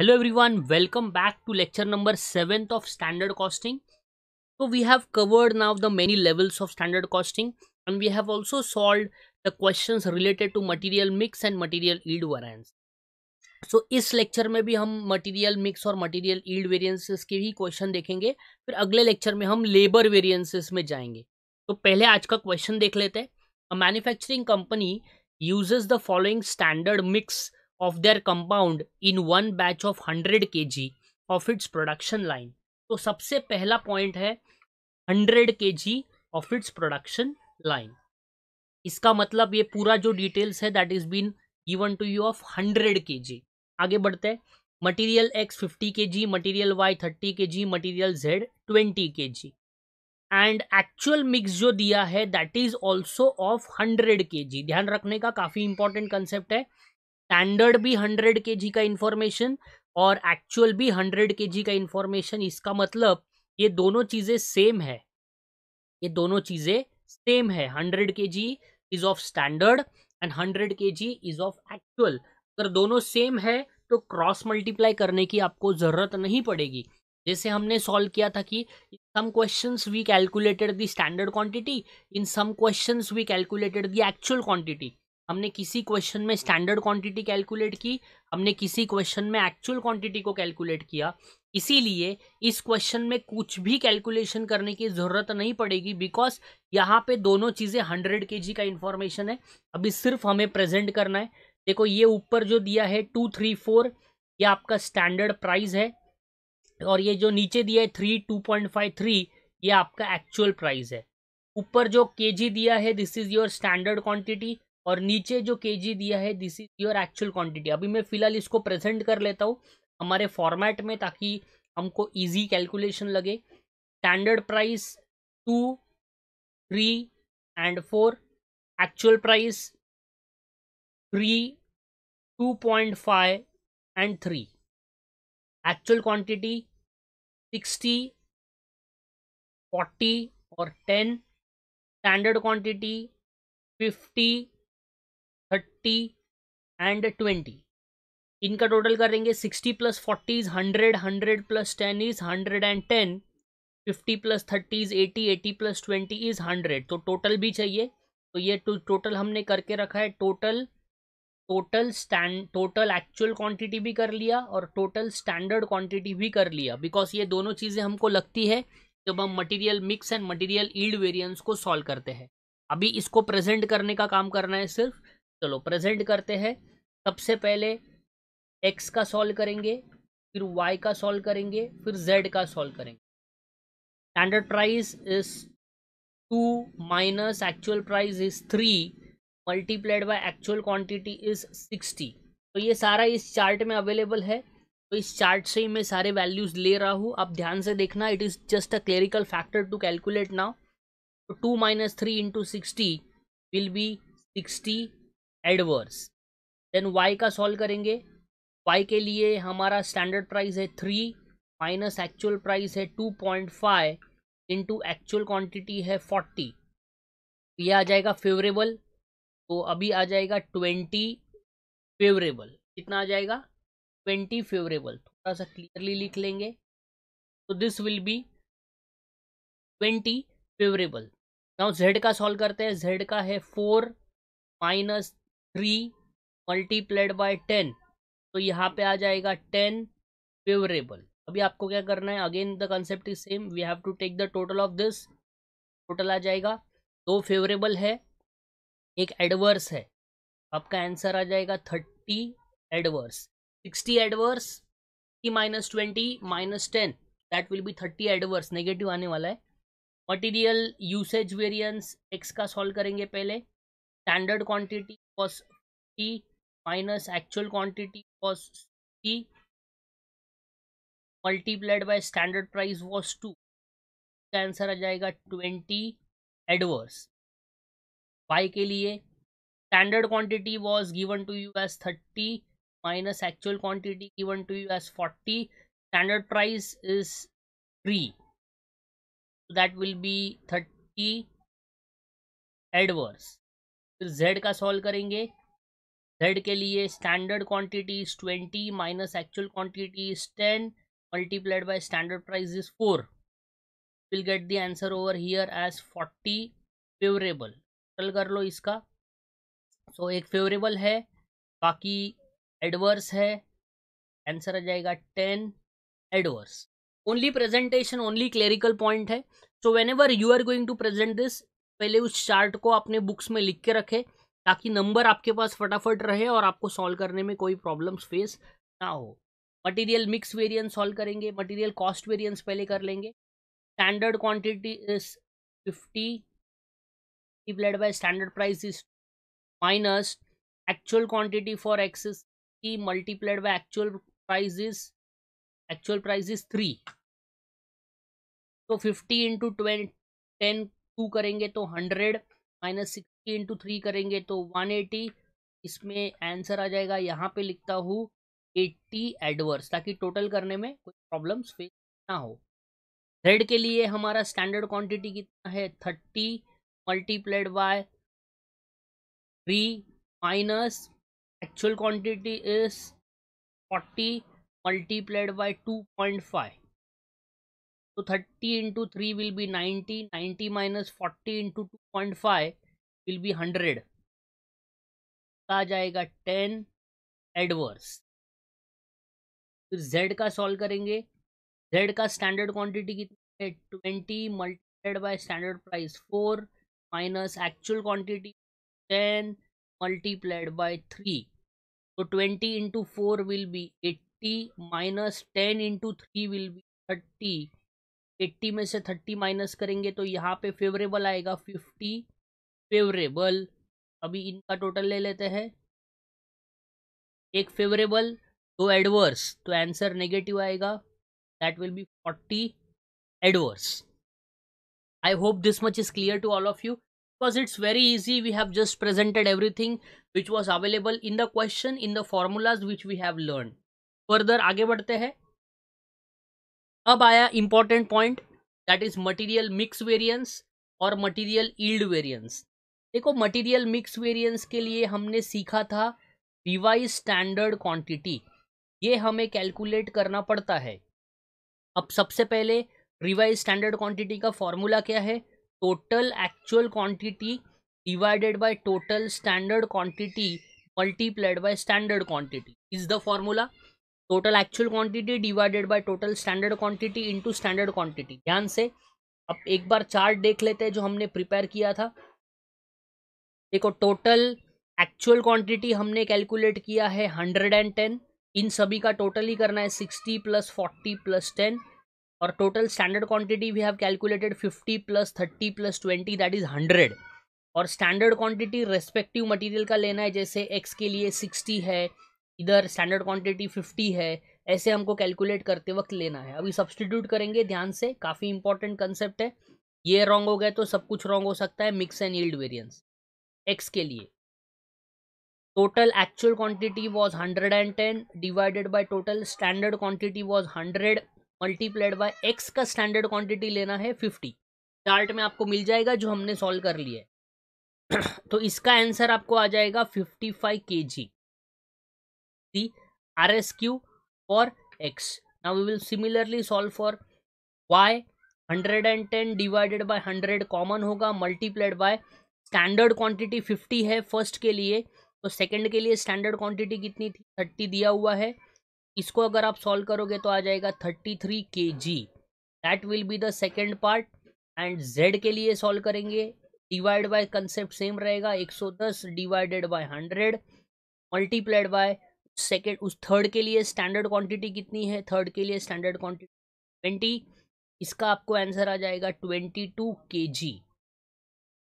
hello everyone welcome back to lecture number 7th of standard costing so we have covered now the many levels of standard costing and we have also solved the questions related to material mix and material yield variance so is lecture mein bhi hum material mix or material yield variances ke hi question dekhenge fir agle lecture mein hum labor variances mein jayenge to pehle aaj ka question dekh lete a manufacturing company uses the following standard mix of their compound in one batch of 100 kg of its production line तो सबसे पहला point है 100 kg of its production line इसका मतलब ये पूरा जो details है that is been given to you of 100 kg आगे बढ़ते हैं material X 50 kg material Y 30 kg material Z 20 kg and actual mix जो दिया है that is also of hundred K G ध्यान रखने का काफ़ी इंपॉर्टेंट कंसेप्ट है स्टैंडर्ड भी हंड्रेड के का इन्फॉर्मेशन और एक्चुअल भी हंड्रेड के का इन्फॉर्मेशन इसका मतलब ये दोनों चीज़ें सेम है ये दोनों चीज़ें सेम है hundred K G is of standard and hundred K G is of actual अगर दोनों सेम है तो क्रॉस मल्टीप्लाई करने की आपको ज़रूरत नहीं पड़ेगी जैसे हमने सॉल्व किया था कि some questions we calculated the standard quantity in some questions we calculated the actual quantity हमने किसी क्वेश्चन में स्टैंडर्ड क्वांटिटी कैलकुलेट की हमने किसी क्वेश्चन में एक्चुअल क्वांटिटी को कैलकुलेट किया इसीलिए इस क्वेश्चन में कुछ भी कैलकुलेशन करने की ज़रूरत नहीं पड़ेगी बिकॉज यहाँ पे दोनों चीज़ें हंड्रेड के का इन्फॉर्मेशन है अभी सिर्फ हमें प्रेजेंट करना है देखो ये ऊपर जो दिया है टू थ्री फोर ये आपका स्टैंडर्ड प्राइस है और ये जो नीचे दिया है three two point five three ये आपका एक्चुअल प्राइस है ऊपर जो के दिया है this is your standard quantity और नीचे जो के दिया है this is your actual quantity अभी मैं फिलहाल इसको प्रेजेंट कर लेता हूँ हमारे फॉर्मेट में ताकि हमको इजी कैलकुलेशन लगे standard price two three and four actual price three two point five and three actual quantity sixty forty और ten standard quantity fifty thirty and twenty इनका टोटल करेंगे sixty plus forty is hundred hundred plus ten is hundred and ten fifty plus thirty is eighty eighty plus twenty is hundred तो total भी चाहिए तो ये total हमने करके रखा है total total stand total actual quantity भी कर लिया और टोटल स्टैंडर्ड क्वांटिटी भी कर लिया बिकॉज ये दोनों चीज़ें हमको लगती है जब हम material mix and material yield variance को सॉल्व करते हैं अभी इसको प्रेजेंट करने का काम करना है सिर्फ चलो प्रेजेंट करते हैं सबसे पहले एक्स का सॉल्व करेंगे फिर वाई का सॉल्व करेंगे फिर जेड का सॉल्व करेंगे standard price is two minus actual price is three multiplied by actual quantity is sixty तो ये सारा इस चार्ट में अवेलेबल है तो इस चार्ट से ही मैं सारे वैल्यूज ले रहा हूँ आप ध्यान से देखना it is just a clerical factor to calculate now two minus three into sixty will be sixty adverse then Y का सॉल्व करेंगे वाई के लिए हमारा स्टैंडर्ड प्राइस है थ्री माइनस एक्चुअल प्राइस है two point five into actual quantity है forty ये आ जाएगा फेवरेबल तो अभी आ जाएगा ट्वेंटी फेवरेबल कितना आ जाएगा ट्वेंटी फेवरेबल थोड़ा सा क्लियरली लिख लेंगे तो this will be twenty favourable now Z का सॉल्व करते हैं जेड का है four minus three multiplied by ten तो यहाँ पे आ जाएगा टेन फेवरेबल अभी आपको क्या करना है again the concept is same we have to take the total of this total आ जाएगा दो फेवरेबल है एक एडवर्स है आपका आंसर आ जाएगा thirty adverse sixty adverse thirty minus twenty minus ten that will be thirty adverse negative आने वाला है मटीरियल यूसेज वेरियंस एक्स का सॉल्व करेंगे पहले standard quantity was T minus actual quantity was T multiplied by standard price was 2 का answer आ जाएगा 20 adverse Y के लिए standard quantity was given to you as 30 minus actual quantity given to you as 40 standard price is 3 so that will be 30 adverse फिर Z का solve करेंगे Z के लिए standard is twenty minus actual is ten multiplied by standard price is four will get the answer over here as forty favourable total कर लो इसका सो so, एक favourable है बाकी एडवर्स है आंसर आ जाएगा ten adverse only presentation only clerical point है so whenever you are going to present this पहले उस चार्ट को अपने बुक्स में लिख के रखें ताकि नंबर आपके पास फटाफट रहे और आपको सॉल्व करने में कोई प्रॉब्लम्स फेस ना हो मटेरियल मिक्स वेरिएंस सॉल्व करेंगे मटेरियल कॉस्ट वेरिएंस पहले कर लेंगे standard quantity is fifty divide by standard price is minus actual quantity for excess की multiplied by actual price is actual price is three तो fifty into twenty ten two करेंगे तो hundred minus sixty into three करेंगे तो one eighty इसमें answer आ जाएगा यहाँ पे लिखता हूँ एट्टी एडवर्स ताकि टोटल करने में कोई प्रॉब्लम्स फेस ना हो रेड के लिए हमारा स्टैंडर्ड क्वांटिटी कितना है thirty multiplied by three minus actual quantity is forty multiplied by two point five तो thirty into three will be ninety ninety minus forty into two point five will be hundred आ जाएगा ten adverse फिर z का solve करेंगे z का standard quantity कितनी है twenty multiplied by standard price four minus actual quantity ten multiplied by three तो twenty into four will be eighty minus ten into three will be thirty eighty में से thirty minus करेंगे तो यहाँ पे favourable आएगा फिफ्टी फेवरेबल अभी इनका टोटल ले लेते हैं एक फेवरेबल दो एडवर्स तो आंसर नेगेटिव आएगा that will be forty adverse I hope this much is clear to all of you because it's very easy we have just presented everything which was available in the question in the formulas which we have learn further आगे बढ़ते हैं अब आया important point that is material mix variance और material yield variance देखो material mix variance के लिए हमने सीखा था रिवाइज स्टैंडर्ड क्वांटिटी ये हमें कैलकुलेट करना पड़ता है अब सबसे पहले रिवाइज स्टैंडर्ड क्वांटिटी का फॉर्मूला क्या है total actual quantity divided by total standard quantity multiplied by standard quantity is the formula total actual quantity divided by total standard quantity into standard quantity ध्यान से अब एक बार चार्ट देख लेते हैं जो हमने प्रिपेयर किया था देखो टोटल एक्चुअल क्वांटिटी हमने कैलकुलेट किया है हंड्रेड एंड टेन इन सभी का टोटल ही करना है sixty plus forty plus ten और total standard quantity we have calculated fifty plus thirty plus twenty that is hundred और स्टैंडर्ड क्वांटिटी रेस्पेक्टिव मटेरियल का लेना है जैसे एक्स के लिए सिक्सटी है इधर स्टैंडर्ड क्वांटिटी फिफ्टी है ऐसे हमको कैलकुलेट करते वक्त लेना है अभी सब्सटीट्यूट करेंगे ध्यान से काफ़ी इंपॉर्टेंट कंसेप्ट है ये रॉन्ग हो गया तो सब कुछ रॉन्ग हो सकता है mix and yield variance X के लिए total actual quantity was ten divided by total standard quantity was hundred multiplied by X का स्टैंडर्ड क्वांटिटी लेना है फिफ्टी चार्ट में आपको मिल जाएगा जो हमने सॉल्व कर लिया है तो इसका आंसर आपको आ जाएगा fifty five K G the RSQ for x. Now we will similarly solve for y 110 divided by 100 common होगा मल्टीप्लाइड बाय स्टैंडर्ड क्वांटिटी 50 है फर्स्ट के लिए तो second के लिए स्टैंडर्ड क्वांटिटी कितनी थी 30 दिया हुआ है इसको अगर आप सॉल्व करोगे तो आ जाएगा 33 three K G that will be the second part and Z के लिए सॉल्व करेंगे डिवाइड बाय कंसेप्ट सेम रहेगा 110 divided by hundred multiplied by second उस थर्ड के लिए स्टैंडर्ड क्वांटिटी कितनी है थर्ड के लिए स्टैंडर्ड क्वांटिटी ट्वेंटी इसका आपको आंसर आ जाएगा ट्वेंटी टू के जी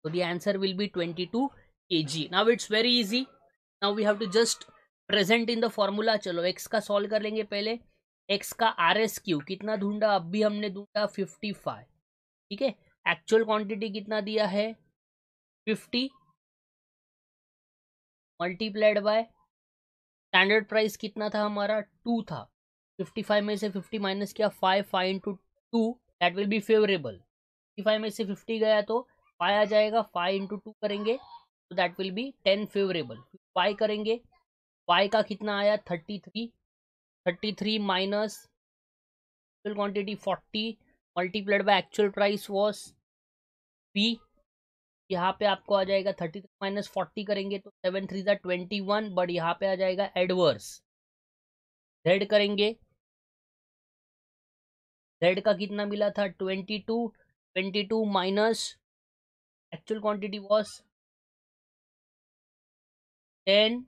तो the answer will be twenty two K G now it's very easy now we have to just present in the formula चलो एक्स का solve कर लेंगे पहले एक्स का आर एस क्यू कितना ढूंढा अब भी हमने ढूंढा फिफ्टी फाइव ठीक है एक्चुअल क्वांटिटी कितना दिया है fifty multiplied by standard price कितना था हमारा टू था फिफ्टी फाइव में से फिफ्टी माइनस किया five five into two that will be favourable fifty five में से फिफ्टी गया तो फाइव आ जाएगा फाइव इंटू टू करेंगे तो that will be ten favourable five करेंगे फाइव का कितना आया thirty three thirty three minus quantity forty multiplied by actual price was be यहाँ पे आपको आ जाएगा थर्टी थ्री माइनस फोर्टी करेंगे तो सेवन थ्री था ट्वेंटी वन बट यहाँ पे आ जाएगा एडवर्स जेड करेंगे जेड का कितना मिला था twenty two twenty two minus actual quantity was ten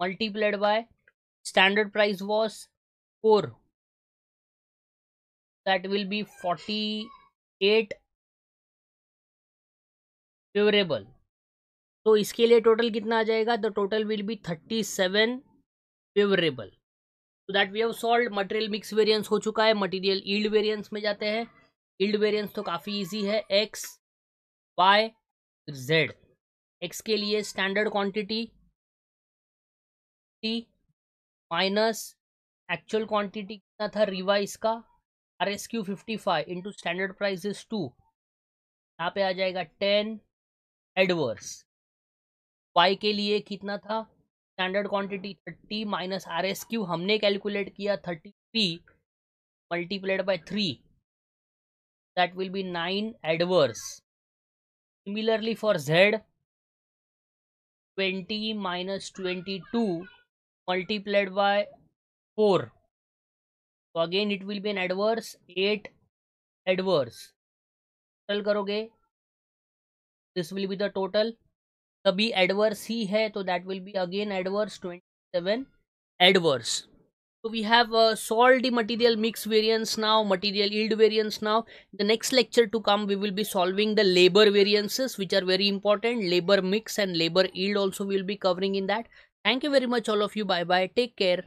by standard price price four that will be forty eight favourable तो इसके लिए टोटल कितना आ जाएगा the total will be thirty seven favourable तो that we have solve material mix variance हो चुका है मटेरियल ईल्ड वेरिएंस में जाते हैं ईल्ड वेरिएंस तो काफ़ी इजी है एक्स वाई जेड एक्स के लिए standard quantity T minus actual quantity कितना था रिवाइज का R S Q fifty five into standard price two यहाँ पे आ जाएगा टेन एडवर्स वाई के लिए कितना था standard quantity thirty minus R S Q हमने कैलकुलेट किया thirty P multiplied by three that will be nine adverse similarly for Z twenty minus twenty two multiplied by four तो again it will be an adverse eight adverse करोगे this will be the total b adverse c here, so that will be again adverse 27 adverse so we have uh, solved the material mix variance now material yield variance now the next lecture to come we will be solving the labor variances which are very important labor mix and labor yield also we will be covering in that thank you very much all of you bye bye take care